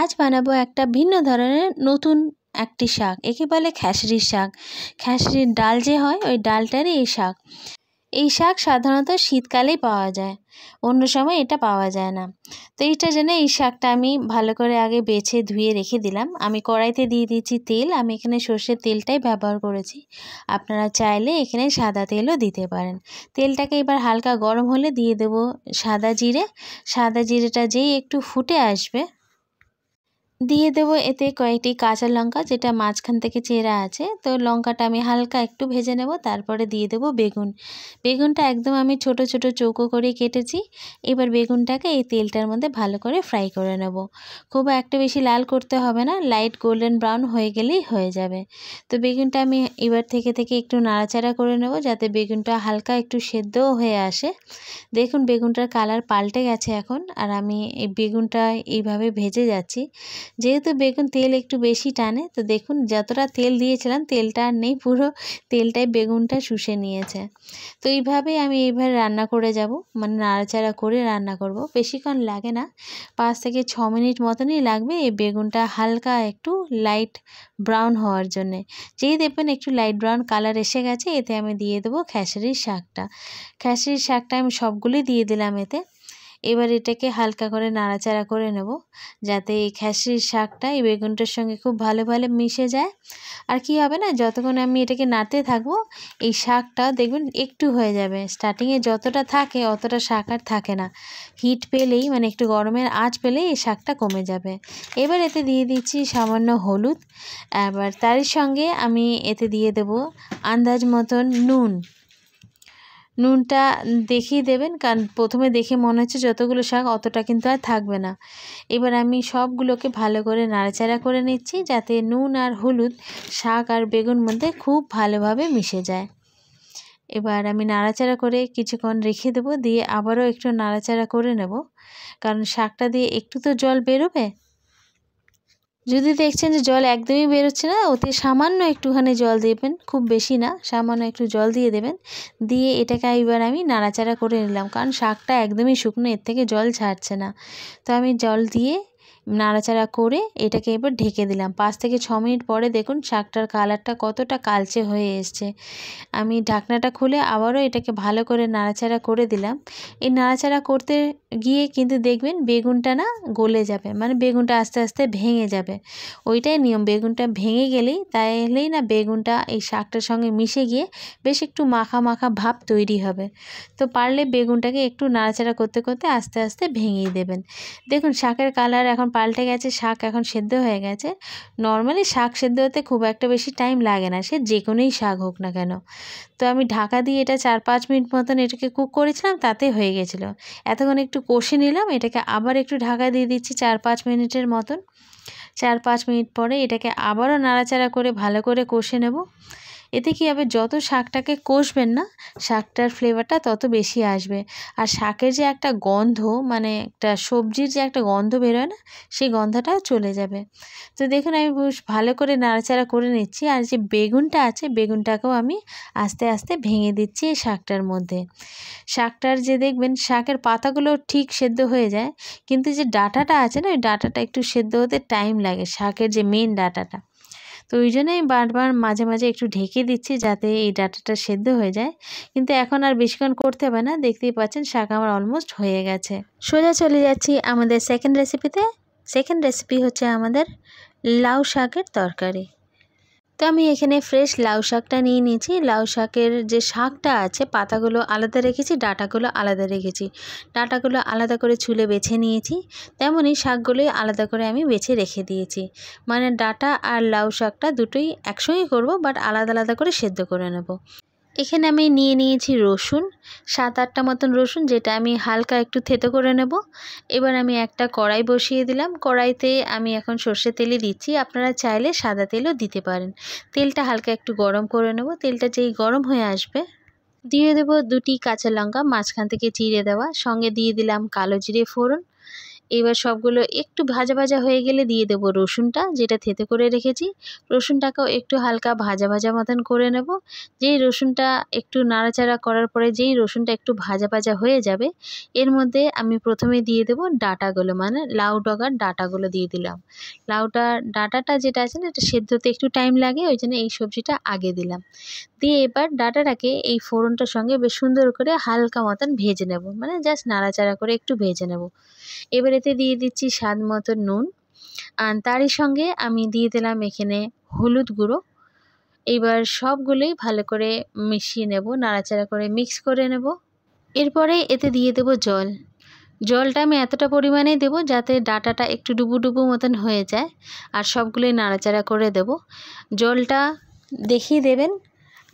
আজ বানাবো একটা ভিন্ন ধরনের নতুন একটি শাক একে বলে খ্যাসরির শাক খ্যাসরির ডাল যে হয় ওই ডালটারই এই শাক এই শাক সাধারণত শীতকালেই পাওয়া যায় অন্য সময় এটা পাওয়া যায় না তো এইটা জন্য এই শাকটা আমি ভালো করে আগে বেছে ধুয়ে রেখে দিলাম আমি কড়াইতে দিয়ে দিয়েছি তেল আমি এখানে সর্ষের তেলটাই ব্যবহার করেছি আপনারা চাইলে এখানে সাদা তেলও দিতে পারেন তেলটাকে এবার হালকা গরম হলে দিয়ে দেব সাদা জিরে সাদা জিরেটা যেই একটু ফুটে আসবে দিয়ে দেবো এতে কয়েকটি কাঁচা লঙ্কা যেটা মাঝখান থেকে চেরা আছে তো লঙ্কাটা আমি হালকা একটু ভেজে নেব তারপরে দিয়ে দেব বেগুন বেগুনটা একদম আমি ছোট ছোট চৌকো করে কেটেছি এবার বেগুনটাকে এই তেলটার মধ্যে ভালো করে ফ্রাই করে নেব খুব একটা বেশি লাল করতে হবে না লাইট গোল্ডেন ব্রাউন হয়ে গেলেই হয়ে যাবে তো বেগুনটা আমি এবার থেকে থেকে একটু নাড়াচাড়া করে নেব যাতে বেগুনটা হালকা একটু সেদ্ধও হয়ে আসে দেখুন বেগুনটার কালার পাল্টে গেছে এখন আর আমি এই বেগুনটা এইভাবে ভেজে যাচ্ছি যেহেতু বেগুন তেল একটু বেশি টানে তো দেখুন যতটা তেল দিয়েছিলাম তেলটা আর নেই পুরো তেলটাই বেগুনটা শুষে নিয়েছে তো এইভাবেই আমি এইভাবে রান্না করে যাব মানে নাড়াচাড়া করে রান্না করব বেশিক্ষণ লাগে না পাঁচ থেকে ছ মিনিট মতনই লাগবে এই বেগুনটা হালকা একটু লাইট ব্রাউন হওয়ার জন্যে যেই দেখবেন একটু লাইট ব্রাউন কালার এসে গেছে এতে আমি দিয়ে দেবো খেসারির শাকটা খেসারির শাকটা আমি সবগুলোই দিয়ে দিলাম এতে এবার এটাকে হালকা করে নাড়াচাড়া করে নেব যাতে এই খ্যাসির শাকটা এই বেগুনটার সঙ্গে খুব ভালো ভালো মিশে যায় আর কি হবে না যতক্ষণ আমি এটাকে নাড়তে থাকবো এই শাকটা দেখবেন একটু হয়ে যাবে স্টার্টিংয়ে যতটা থাকে অতটা শাক আর থাকে না হিট পেলেই মানে একটু গরমের আঁচ পেলেই এই শাকটা কমে যাবে এবার এতে দিয়ে দিচ্ছি সামান্য হলুদ এবার তার সঙ্গে আমি এতে দিয়ে দেব আন্দাজ মতন নুন নুনটা দেখিয়ে দেবেন কারণ প্রথমে দেখে মনে হচ্ছে যতগুলো শাক অতটা কিন্তু আর থাকবে না এবার আমি সবগুলোকে ভালো করে নাড়াচাড়া করে নিচ্ছি যাতে নুন আর হলুদ শাক আর বেগুন মধ্যে খুব ভালোভাবে মিশে যায় এবার আমি নাড়াচাড়া করে কিছুক্ষণ রেখে দেবো দিয়ে আবারও একটু নাড়াচাড়া করে নেব কারণ শাকটা দিয়ে একটু তো জল বেরোবে যদি দেখছেন যে জল একদমই বেরোচ্ছে না ওতে সামান্য একটুখানি জল দেবেন খুব বেশি না সামান্য একটু জল দিয়ে দেবেন দিয়ে এটাকে এবার আমি নাড়াচাড়া করে নিলাম কারণ শাকটা একদমই শুকনো এর থেকে জল ছাড়ছে না তো আমি জল দিয়ে নাড়াচাড়া করে এটাকে এবার ঢেকে দিলাম পাঁচ থেকে ছ মিনিট পরে দেখুন শাকটার কালারটা কতটা কালচে হয়ে এসছে আমি ঢাকনাটা খুলে আবারও এটাকে ভালো করে নাড়াচাড়া করে দিলাম এই নাড়াচাড়া করতে গিয়ে কিন্তু দেখবেন বেগুনটা না গলে যাবে মানে বেগুনটা আস্তে আস্তে ভেঙে যাবে ওইটাই নিয়ম বেগুনটা ভেঙে গেলেই তাইলেই না বেগুনটা এই শাকটার সঙ্গে মিশে গিয়ে বেশ একটু মাখা মাখা ভাব তৈরি হবে তো পারলে বেগুনটাকে একটু নাড়াচাড়া করতে করতে আস্তে আস্তে ভেঙেই দেবেন দেখুন শাকের কালার এখন পাল্টে গেছে শাক এখন সেদ্ধ হয়ে গেছে নর্মালি শাক সেদ্ধ হতে খুব একটা বেশি টাইম লাগে না সে যে কোনোই শাক হোক না কেন তো আমি ঢাকা দিয়ে এটা চার পাঁচ মিনিট মতন এটাকে কুক করেছিলাম তাতে হয়ে গেছিল এতক্ষণ একটু কষে নিলাম এটাকে আবার একটু ঢাকা দিয়ে দিচ্ছি চার পাঁচ মিনিটের মতন চার পাঁচ মিনিট পরে এটাকে আবারও নাড়াচাড়া করে ভালো করে কষে নেব এতে কী হবে যত শাকটাকে কষবেন না শাকটার ফ্লেভারটা তত বেশি আসবে আর শাকের যে একটা গন্ধ মানে একটা সবজির যে একটা গন্ধ বেরোয় না সেই গন্ধটা চলে যাবে তো দেখুন আমি ভালো করে নাড়াচাড়া করে নিচ্ছি আর যে বেগুনটা আছে বেগুনটাকেও আমি আস্তে আস্তে ভেঙে দিচ্ছি এই শাকটার মধ্যে শাকটার যে দেখবেন শাকের পাতাগুলো ঠিক সেদ্ধ হয়ে যায় কিন্তু যে ডাটাটা আছে না ওই ডাটাটা একটু সেদ্ধ হতে টাইম লাগে শাকের যে মেন ডাটাটা তো ওই জন্য আমি বারবার মাঝে মাঝে একটু ঢেকে দিচ্ছি যাতে এই ডাটাটা সেদ্ধ হয়ে যায় কিন্তু এখন আর বেশিক্ষণ করতে হবে না দেখতেই পাচ্ছেন শাক আমার অলমোস্ট হয়ে গেছে সোজা চলে যাচ্ছি আমাদের সেকেন্ড রেসিপিতে সেকেন্ড রেসিপি হচ্ছে আমাদের লাউ শাকের তরকারি তো আমি এখানে ফ্রেশ লাউ শাকটা নিয়ে নিয়েছি লাউ শাকের যে শাকটা আছে পাতাগুলো আলাদা রেখেছি ডাটাগুলো আলাদা রেখেছি ডাটাগুলো আলাদা করে চুলে বেছে নিয়েছি তেমনই শাকগুলোই আলাদা করে আমি বেছে রেখে দিয়েছি মানে ডাটা আর লাউ শাকটা দুটোই একসঙ্গে করব বাট আলাদা আলাদা করে সেদ্ধ করে নেব এখানে আমি নিয়ে নিয়েছি রসুন সাত আটটা মতন রসুন যেটা আমি হালকা একটু থেতো করে নেব এবার আমি একটা কড়াই বসিয়ে দিলাম কড়াইতে আমি এখন সর্ষে তেলে দিচ্ছি আপনারা চাইলে সাদা তেলও দিতে পারেন তেলটা হালকা একটু গরম করে নেব তেলটা যেই গরম হয়ে আসবে দিয়ে দেবো দুটি কাঁচা লঙ্কা মাঝখান থেকে চিড়ে দেওয়া সঙ্গে দিয়ে দিলাম কালো জিরে ফোড়ন এবার সবগুলো একটু ভাজা ভাজা হয়ে গেলে দিয়ে দেব রসুনটা যেটা থেতে করে রেখেছি রসুনটাকেও একটু হালকা ভাজা ভাজা মতন করে নেব যেই রসুনটা একটু নাড়াচাড়া করার পরে যেই রসুনটা একটু ভাজা ভাজা হয়ে যাবে এর মধ্যে আমি প্রথমে দিয়ে দেব ডাটাগুলো মানে লাউ ডগার ডাটাগুলো দিয়ে দিলাম লাউটা ডাটাটা যেটা আছে না এটা সেদ্ধতে একটু টাইম লাগে ওই জন্য এই সবজিটা আগে দিলাম দিয়ে এবার ডাটাটাকে এই ফোড়নটার সঙ্গে বেশ সুন্দর করে হালকা মতন ভেজে নেব মানে জাস্ট নাড়াচাড়া করে একটু ভেজে নেব এবার এতে দিয়ে দিচ্ছি স্বাদ মতো নুন আর তারই সঙ্গে আমি দিয়ে দিলাম এখানে হলুদ গুঁড়ো এবার সবগুলোই ভালো করে মিশিয়ে নেব নাড়াচাড়া করে মিক্স করে নেব এরপরে এতে দিয়ে দেব জল জলটা আমি এতটা পরিমাণেই দেবো যাতে ডাটাটা একটু ডুবু ডুবু মতন হয়ে যায় আর সবগুলোই নাড়াচাড়া করে দেব জলটা দেখিয়ে দেবেন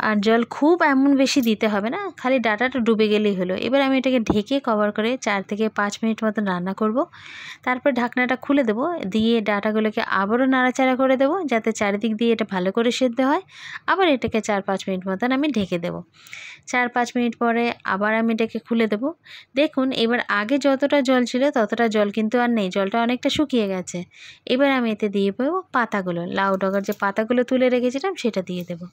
আর জল খুব এমন বেশি দিতে হবে না খালি ডাটাটা ডুবে গেলেই হলো এবার আমি এটাকে ঢেকে কভার করে চার থেকে পাঁচ মিনিট মতন রান্না করব তারপর ঢাকনাটা খুলে দেব দিয়ে ডাটাগুলোকে আবারও নাড়াচাড়া করে দেব যাতে চারিদিক দিয়ে এটা ভালো করে সেদ্ধ হয় আবার এটাকে চার পাঁচ মিনিট মতন আমি ঢেকে দেব চার পাঁচ মিনিট পরে আবার আমি এটাকে খুলে দেব দেখুন এবার আগে যতটা জল ছিল ততটা জল কিন্তু আর নেই জলটা অনেকটা শুকিয়ে গেছে এবার আমি এতে দিয়ে দেবো পাতাগুলো লাউ ডগার যে পাতাগুলো তুলে রেখেছিলাম সেটা দিয়ে দেবো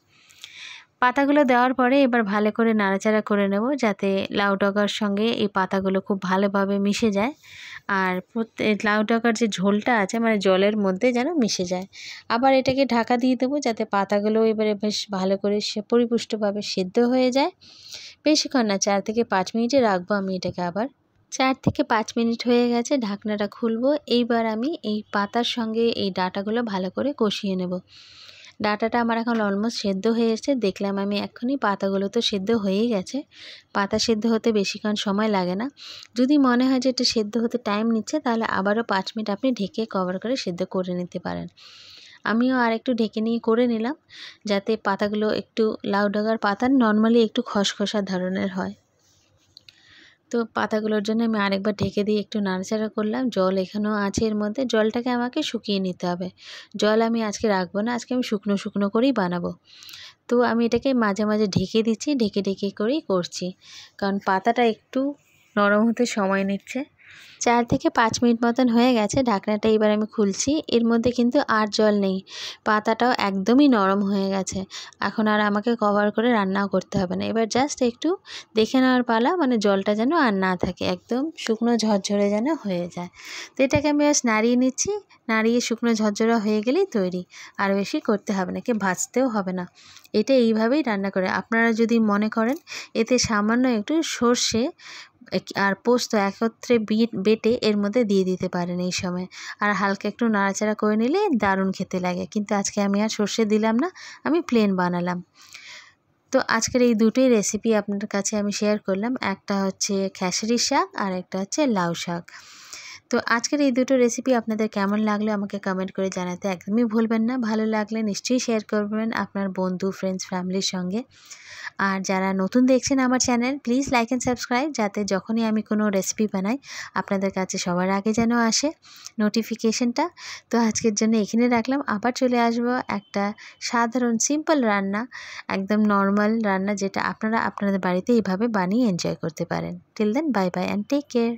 পাতাগুলো দেওয়ার পরে এবার ভালো করে নাড়াচাড়া করে নেব যাতে লাউ ডগার সঙ্গে এই পাতাগুলো খুব ভালোভাবে মিশে যায় আর প্রত্যেক লাউ ডগার যে ঝোলটা আছে মানে জলের মধ্যে যেন মিশে যায় আবার এটাকে ঢাকা দিয়ে দেবো যাতে পাতাগুলো এবারে বেশ ভালো করে সে পরিপুষ্টভাবে সেদ্ধ হয়ে যায় বেশিক্ষণ না চার থেকে পাঁচ মিনিটে রাখবো আমি এটাকে আবার চার থেকে পাঁচ মিনিট হয়ে গেছে ঢাকনাটা খুলবো এইবার আমি এই পাতার সঙ্গে এই ডাটাগুলো ভালো করে কষিয়ে নেব ডাটাটা আমার এখন অলমোস্ট সেদ্ধ হয়ে এসছে দেখলাম আমি এক্ষুনি পাতাগুলো তো সেদ্ধ হয়েই গেছে পাতা সেদ্ধ হতে বেশিক্ষণ সময় লাগে না যদি মনে হয় যে এটা সেদ্ধ হতে টাইম নিচ্ছে তাহলে আবারও পাঁচ মিনিট আপনি ঢেকে কভার করে সেদ্ধ করে নিতে পারেন আমিও আর একটু ঢেকে নিয়ে করে নিলাম যাতে পাতাগুলো একটু লাউ ডাগার পাতা নর্মালি একটু খসখসা ধরনের হয় তো পাতাগুলোর জন্য আমি আরেকবার ঢেকে দিয়ে একটু নাড়াচাড়া করলাম জল এখানেও আছে এর মধ্যে জলটাকে আমাকে শুকিয়ে নিতে হবে জল আমি আজকে রাখবো না আজকে আমি শুকনো শুকনো করেই বানাবো তো আমি এটাকে মাঝে মাঝে ঢেকে দিচ্ছি ঢেকে ঢেকে করেই করছি কারণ পাতাটা একটু নরম হতে সময় নিচ্ছে চার থেকে পাঁচ মিনিট মতন হয়ে গেছে ঢাকনাটা এবার আমি খুলছি এর মধ্যে কিন্তু আর জল নেই পাতাটাও একদমই নরম হয়ে গেছে এখন আর আমাকে কভার করে রান্নাও করতে হবে না এবার জাস্ট একটু দেখে নেওয়ার পালা মানে জলটা যেন আর না থাকে একদম শুকনো ঝরঝরে যেন হয়ে যায় তো এটাকে আমি বেশ নাড়িয়ে নিচ্ছি নাড়িয়ে শুকনো ঝরঝরা হয়ে গেলেই তৈরি আর বেশি করতে হবে না কে ভাজতেও হবে না এটা এইভাবেই রান্না করে আপনারা যদি মনে করেন এতে সামান্য একটু সর্ষে আর পোস্ত একত্রে বিট বেটে এর মধ্যে দিয়ে দিতে পারেন এই সময় আর হালকা একটু নাড়াচাড়া করে নিলে দারুণ খেতে লাগে কিন্তু আজকে আমি আর সর্ষে দিলাম না আমি প্লেন বানালাম তো আজকের এই দুটোই রেসিপি আপনার কাছে আমি শেয়ার করলাম একটা হচ্ছে খেসারি শাক আর একটা হচ্ছে লাউ শাক তো আজকের এই দুটো রেসিপি আপনাদের কেমন লাগলো আমাকে কমেন্ট করে জানাতে একদমই ভুলবেন না ভালো লাগলে নিশ্চয়ই শেয়ার করবেন আপনার বন্ধু ফ্রেন্ডস ফ্যামিলির সঙ্গে আর যারা নতুন দেখছেন আমার channel please like and subscribe যাতে যখনই আমি কোনো রেসিপি বানাই আপনাদের কাছে সবার আগে যেন আসে নোটিফিকেশনটা তো আজকের জন্য এখানে রাখলাম আবার চলে আসব একটা সাধারণ সিম্পল রান্না একদম নর্মাল রান্না যেটা আপনারা আপনাদের বাড়িতে এইভাবে বানিয়ে এনজয় করতে পারেন till then bye bye and take care